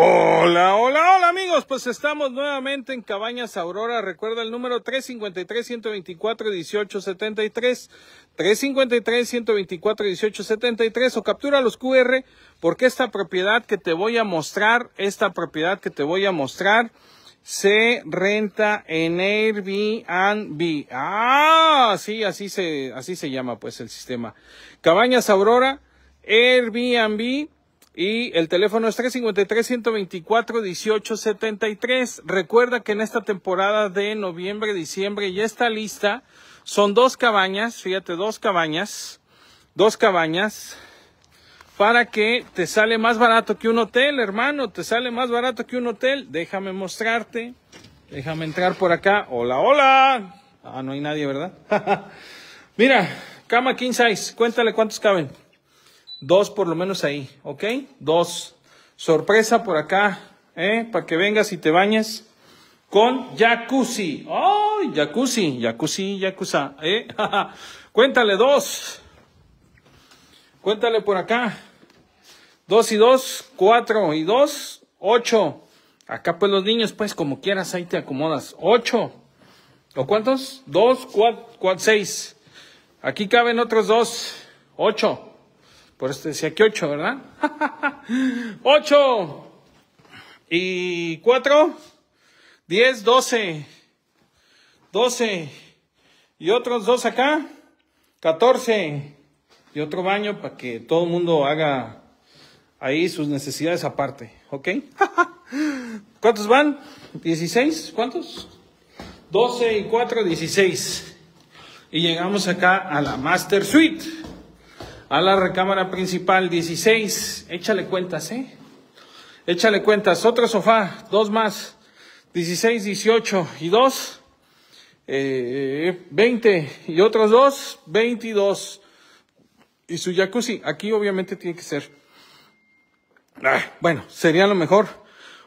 Hola, hola, hola amigos, pues estamos nuevamente en Cabañas Aurora. Recuerda el número 353-124-1873, 353-124-1873 o captura los QR porque esta propiedad que te voy a mostrar, esta propiedad que te voy a mostrar se renta en Airbnb. Ah, sí, así se, así se llama pues el sistema. Cabañas Aurora, Airbnb y el teléfono es 353-124-1873. Recuerda que en esta temporada de noviembre, diciembre ya está lista. Son dos cabañas, fíjate, dos cabañas. Dos cabañas para que te sale más barato que un hotel, hermano, te sale más barato que un hotel. Déjame mostrarte, déjame entrar por acá. Hola, hola. Ah, no hay nadie, ¿verdad? Mira, cama king size, cuéntale cuántos caben. Dos por lo menos ahí, ¿ok? Dos. Sorpresa por acá, ¿eh? Para que vengas y te bañes con jacuzzi. ¡Oh! Jacuzzi, jacuzzi, jacuzza, ¿eh? Cuéntale dos. Cuéntale por acá. Dos y dos, cuatro y dos, ocho. Acá pues los niños, pues como quieras, ahí te acomodas. Ocho. ¿O cuántos? Dos, cuatro, cuatro seis. Aquí caben otros dos. Ocho. Por esto decía que 8, ¿verdad? 8 y 4, 10, 12, 12, y otros 2 acá, 14, y otro baño para que todo el mundo haga ahí sus necesidades aparte, ¿ok? ¿Cuántos van? ¿16? ¿Cuántos? 12 y 4, 16, y llegamos acá a la Master Suite a la recámara principal 16, échale cuentas, ¿eh? Échale cuentas, otro sofá, dos más, 16, 18 y dos, eh, 20 y otros dos, 22. Y su jacuzzi, aquí obviamente tiene que ser, ah, bueno, sería lo mejor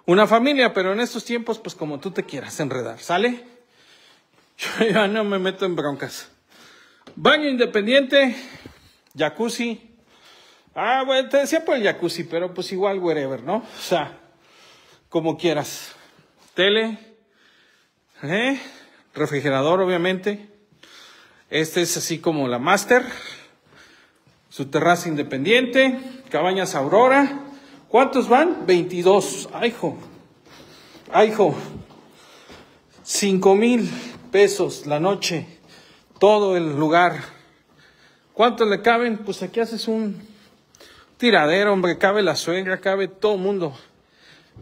una familia, pero en estos tiempos, pues como tú te quieras enredar, ¿sale? Yo ya no me meto en broncas. Baño independiente, jacuzzi. Ah, bueno, te decía por el jacuzzi, pero pues igual, wherever, ¿no? O sea, como quieras. Tele, ¿eh? refrigerador, obviamente. Este es así como la Master. Su terraza independiente, cabañas Aurora. ¿Cuántos van? 22. Ay, hijo! Ay, 5 mil pesos la noche. Todo el lugar. ¿Cuántos le caben? Pues aquí haces un tiradero, hombre. Cabe la suegra, cabe todo el mundo.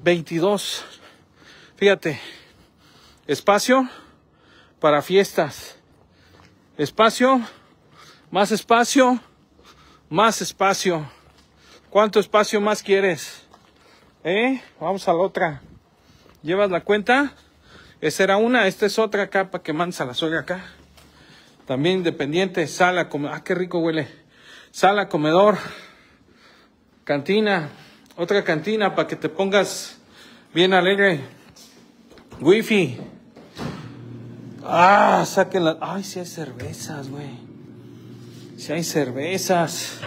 22. Fíjate. Espacio para fiestas. Espacio. Más espacio. Más espacio. ¿Cuánto espacio más quieres? ¿Eh? Vamos a la otra. ¿Llevas la cuenta? Esa era una, esta es otra capa que mansa la suegra acá. También independiente, sala, comedor. Ah, qué rico huele. Sala, comedor, cantina, otra cantina para que te pongas bien alegre. Wifi. Ah, saquen la Ay, si hay cervezas, güey. Si hay cervezas.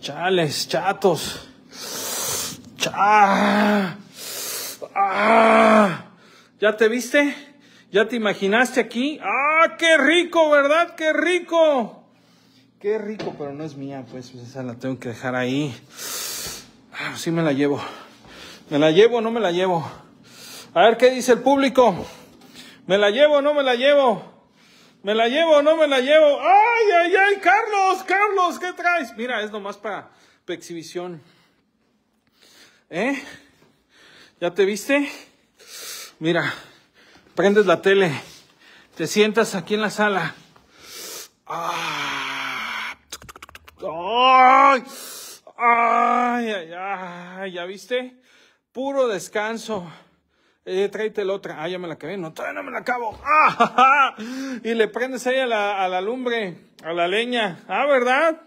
Chales, chatos. Ah. ¿Ya te viste? ¿Ya te imaginaste aquí? ¡Ah, qué rico, verdad? ¡Qué rico! Qué rico, pero no es mía, pues, pues esa la tengo que dejar ahí. Ah, sí me la llevo. ¿Me la llevo no me la llevo? A ver qué dice el público. ¿Me la llevo no me la llevo? ¿Me la llevo no me la llevo? ¡Ay, ay, ay! ¡Carlos! ¡Carlos! ¿Qué traes? Mira, es nomás para, para exhibición. ¿Eh? ¿Ya te viste? Mira prendes la tele, te sientas aquí en la sala. ¡Ay! ¡Ay, ay! ay ya viste? Puro descanso. Eh, tráete la otra. Ah, ya me la acabé. No, todavía no me la acabo. Y le prendes ahí a la, a la lumbre, a la leña. Ah, ¿verdad?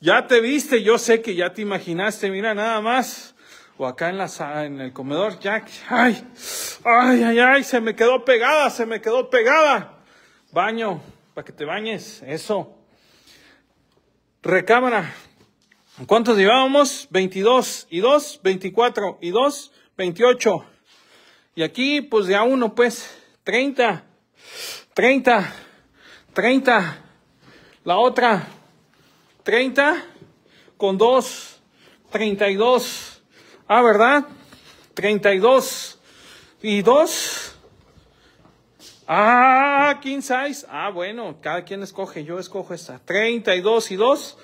Ya te viste. Yo sé que ya te imaginaste. Mira, nada más o acá en, la, en el comedor, ya, ay, ay, ay, ay, se me quedó pegada, se me quedó pegada. Baño, para que te bañes, eso. Recámara. ¿Cuántos llevábamos? 22 y 2, 24 y 2, 28. Y aquí, pues de a uno, pues, 30, 30, 30. La otra, 30 con 2, 32. Ah, ¿verdad? 32 y 2. Ah, king size. Ah, bueno, cada quien escoge. Yo escojo esta. 32 y 2.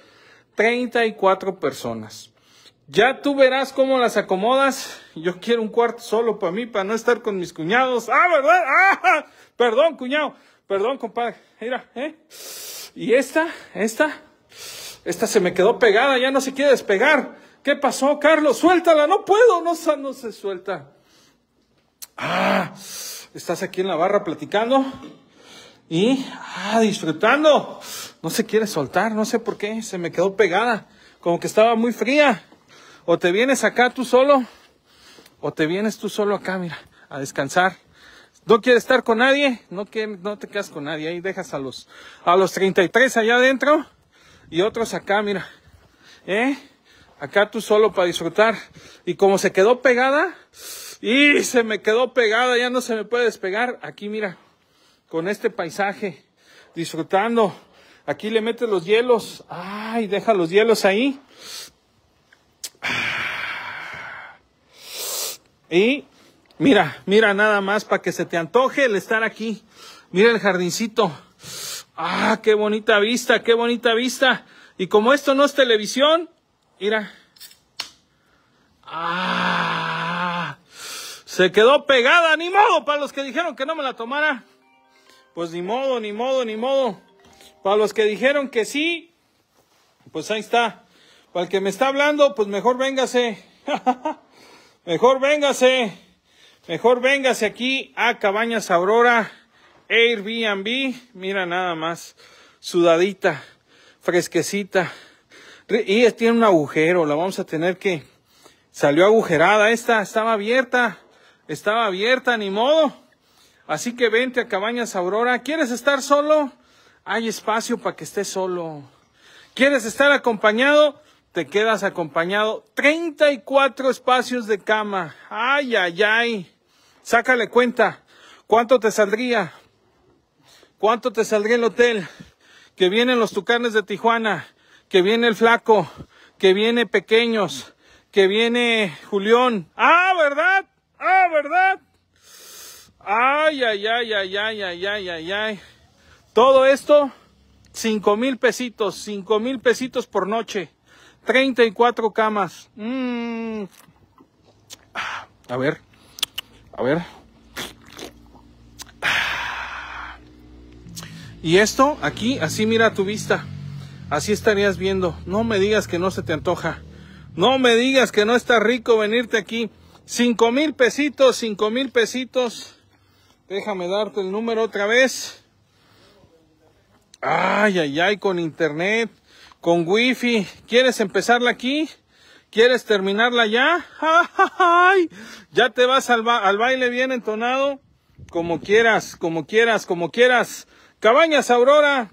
34 personas. Ya tú verás cómo las acomodas. Yo quiero un cuarto solo para mí, para no estar con mis cuñados. Ah, ¿verdad? Ah, perdón, cuñado. Perdón, compadre. Mira, ¿eh? Y esta, esta, esta se me quedó pegada, ya no se quiere despegar. ¿Qué pasó, Carlos? Suéltala, no puedo, no, no se suelta. Ah, estás aquí en la barra platicando y ah, disfrutando. No se quiere soltar, no sé por qué, se me quedó pegada, como que estaba muy fría. O te vienes acá tú solo, o te vienes tú solo acá, mira, a descansar. No quieres estar con nadie, no, no te quedas con nadie, ahí dejas a los, a los 33 allá adentro y otros acá, mira. ¿Eh? Acá tú solo para disfrutar. Y como se quedó pegada, y se me quedó pegada, ya no se me puede despegar. Aquí mira, con este paisaje, disfrutando. Aquí le metes los hielos. Ay, deja los hielos ahí. Y mira, mira nada más para que se te antoje el estar aquí. Mira el jardincito. Ah, qué bonita vista, qué bonita vista. Y como esto no es televisión, Mira. Ah, se quedó pegada, ni modo, para los que dijeron que no me la tomara. Pues ni modo, ni modo, ni modo. Para los que dijeron que sí, pues ahí está. Para el que me está hablando, pues mejor véngase. mejor véngase. Mejor véngase aquí a Cabañas Aurora, Airbnb. Mira nada más. Sudadita, fresquecita. Y tiene un agujero, la vamos a tener que... Salió agujerada esta, estaba abierta, estaba abierta, ni modo. Así que vente a Cabañas Aurora. ¿Quieres estar solo? Hay espacio para que estés solo. ¿Quieres estar acompañado? Te quedas acompañado. 34 espacios de cama. Ay, ay, ay. Sácale cuenta. ¿Cuánto te saldría? ¿Cuánto te saldría el hotel? Que vienen los tucanes de Tijuana que viene el flaco, que viene pequeños, que viene Julión, Ah, ¿verdad? Ah, ¿verdad? Ay, ay, ay, ay, ay, ay, ay, ay, ay. Todo esto, cinco mil pesitos, cinco mil pesitos por noche. 34 camas. Mm. A ver, a ver. Y esto aquí, así mira tu vista. Así estarías viendo. No me digas que no se te antoja. No me digas que no está rico venirte aquí. Cinco mil pesitos, cinco mil pesitos. Déjame darte el número otra vez. Ay, ay, ay, con internet, con wifi. ¿Quieres empezarla aquí? ¿Quieres terminarla ya? ¡Ay! Ya te vas al baile bien entonado. Como quieras, como quieras, como quieras. Cabañas Aurora,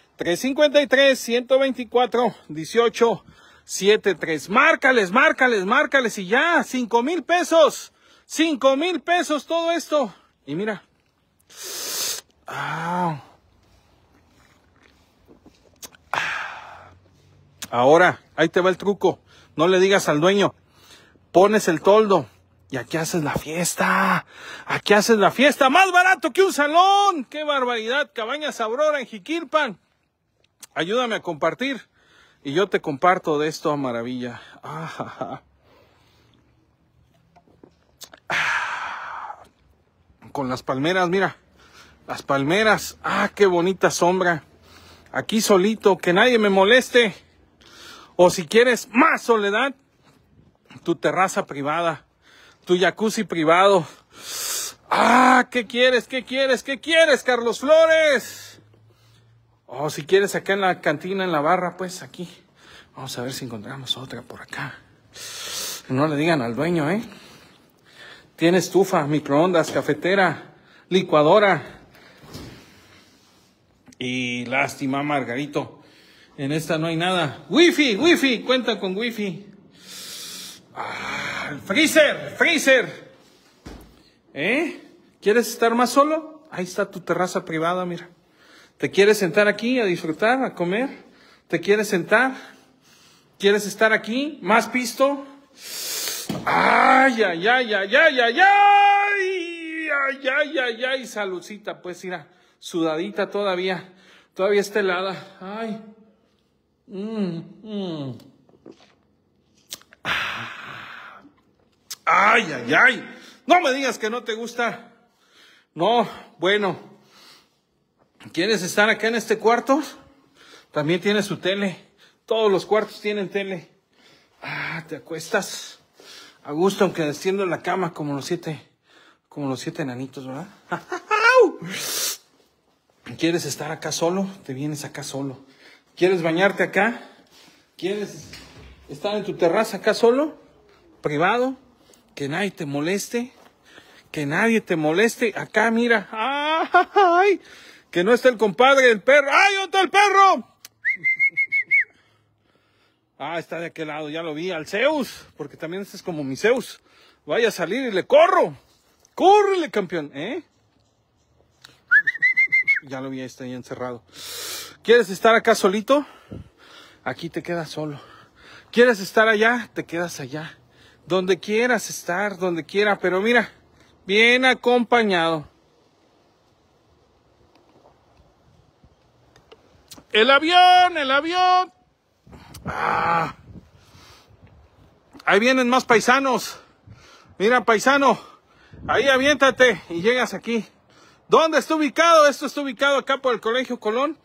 353 124 18, tres, Márcales, márcales, márcales y ya, cinco mil pesos. Cinco mil pesos todo esto. Y mira. Ah. Ah. Ahora, ahí te va el truco. No le digas al dueño. Pones el toldo. Y aquí haces la fiesta. Aquí haces la fiesta. Más barato que un salón. ¡Qué barbaridad! Cabañas Aurora en Jiquilpan ayúdame a compartir y yo te comparto de esto a maravilla. Ah. Con las palmeras, mira, las palmeras, ah, qué bonita sombra. Aquí solito, que nadie me moleste. O si quieres más soledad, tu terraza privada, tu jacuzzi privado. Ah, ¿qué quieres? ¿Qué quieres? ¿Qué quieres, Carlos Flores? O oh, si quieres acá en la cantina, en la barra, pues aquí. Vamos a ver si encontramos otra por acá. No le digan al dueño, ¿eh? Tiene estufa, microondas, cafetera, licuadora. Y lástima, Margarito. En esta no hay nada. Wifi, wifi, cuenta con wifi. Ah, freezer, freezer. ¿Eh? ¿Quieres estar más solo? Ahí está tu terraza privada, mira. ¿Te quieres sentar aquí a disfrutar, a comer? ¿Te quieres sentar? ¿Quieres estar aquí? ¿Más pisto? ¡Ay, ay, ay, ay, ay, ay, ay! ¡Ay, ay, ay, ay! Saludcita, pues mira, sudadita todavía. Todavía está helada. ¡Ay! ¡Ay, ay, ay! No me digas que no te gusta. No, bueno. ¿Quieres estar acá en este cuarto? También tiene su tele. Todos los cuartos tienen tele. Ah, te acuestas a gusto, aunque desciendo en la cama como los siete, como los siete enanitos, ¿verdad? ¿Quieres estar acá solo? Te vienes acá solo. ¿Quieres bañarte acá? ¿Quieres estar en tu terraza acá solo? Privado. Que nadie te moleste. Que nadie te moleste. Acá, mira. ¡Ay! Que no está el compadre el perro. ¡Ay, dónde está el perro! Ah, está de aquel lado, ya lo vi. Al Zeus, porque también este es como mi Zeus. Vaya a salir y le corro. ¡Córrele, campeón! ¿Eh? Ya lo vi, ahí está ahí encerrado. ¿Quieres estar acá solito? Aquí te quedas solo. ¿Quieres estar allá? Te quedas allá. Donde quieras estar, donde quiera, pero mira, bien acompañado. El avión, el avión. Ah. Ahí vienen más paisanos. Mira, paisano, ahí aviéntate y llegas aquí. ¿Dónde está ubicado? Esto está ubicado acá por el Colegio Colón.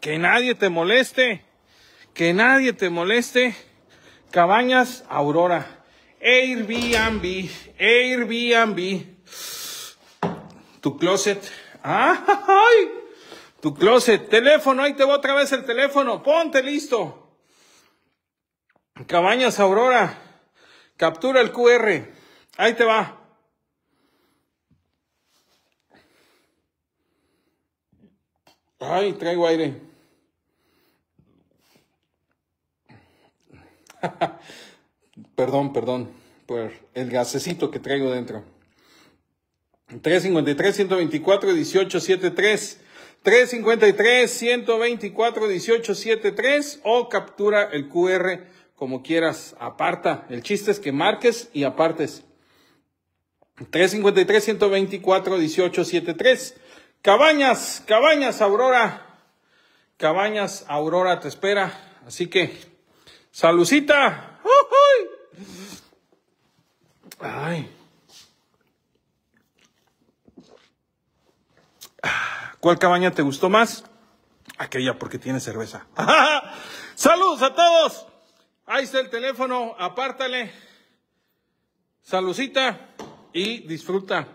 Que nadie te moleste. Que nadie te moleste. Cabañas Aurora. Airbnb. Airbnb. Tu closet. ¡Ay! tu closet, teléfono, ahí te va otra vez el teléfono, ponte listo. Cabañas Aurora, captura el QR, ahí te va. Ay, traigo aire. perdón, perdón, por el gasecito que traigo dentro. 353-124-1873. 353-124-1873 o captura el QR como quieras, aparta. El chiste es que marques y apartes. 353-124-1873. Cabañas, Cabañas Aurora. Cabañas Aurora te espera. Así que, salucita. ¡Ay! ¿Cuál cabaña te gustó más? Aquella porque tiene cerveza. Saludos a todos. Ahí está el teléfono, apártale. Salucita y disfruta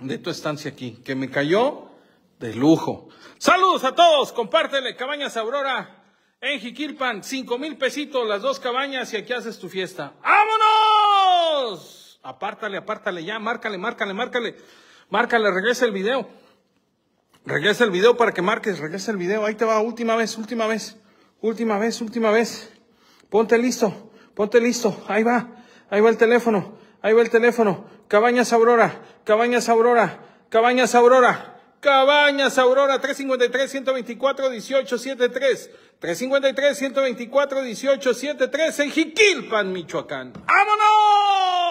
de tu estancia aquí, que me cayó de lujo. Saludos a todos, compártele Cabañas Aurora en Jiquirpan, cinco mil pesitos las dos cabañas y aquí haces tu fiesta. ¡Vámonos! Apártale, apártale ya, márcale, márcale, márcale, márcale, regresa el video. Regresa el video para que marques, regresa el video. Ahí te va, última vez, última vez, última vez, última vez. Ponte listo, ponte listo. Ahí va, ahí va el teléfono, ahí va el teléfono. Cabañas Aurora, Cabañas Aurora, Cabañas Aurora. Cabañas Aurora 353 124 1873 353 124 1873 en Jiquilpan, Michoacán. ¡Vámonos!